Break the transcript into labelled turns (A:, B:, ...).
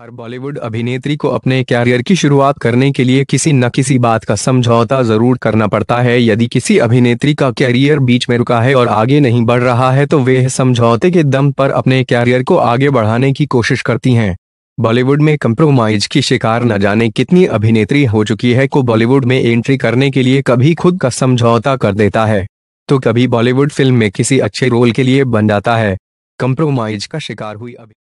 A: हर बॉलीवुड अभिनेत्री को अपने कैरियर की शुरुआत करने के लिए किसी न किसी बात का समझौता जरूर करना पड़ता है यदि किसी अभिनेत्री का कैरियर बीच में रुका है और आगे नहीं बढ़ रहा है तो वे समझौते के दम पर अपने कैरियर को आगे बढ़ाने की कोशिश करती हैं बॉलीवुड में कंप्रोमाइज की शिकार न जाने कितनी अभिनेत्री हो चुकी है को बॉलीवुड में एंट्री करने के लिए कभी खुद का समझौता कर देता है तो कभी बॉलीवुड फिल्म में किसी अच्छे रोल के लिए बन जाता है कंप्रोमाइज का शिकार हुई अभी